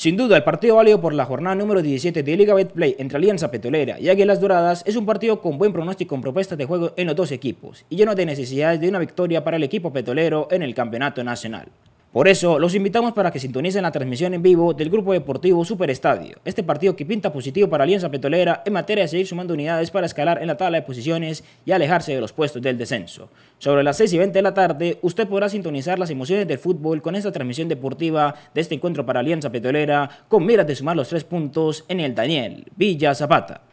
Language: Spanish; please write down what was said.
Sin duda, el partido válido por la jornada número 17 de Liga Betplay entre Alianza Petrolera y Águilas Doradas es un partido con buen pronóstico en propuestas de juego en los dos equipos y lleno de necesidades de una victoria para el equipo petrolero en el campeonato nacional. Por eso, los invitamos para que sintonicen la transmisión en vivo del Grupo Deportivo Superestadio, este partido que pinta positivo para Alianza Petrolera en materia de seguir sumando unidades para escalar en la tabla de posiciones y alejarse de los puestos del descenso. Sobre las 6 y 20 de la tarde, usted podrá sintonizar las emociones del fútbol con esta transmisión deportiva de este encuentro para Alianza Petrolera con miras de sumar los tres puntos en el Daniel Villa Zapata.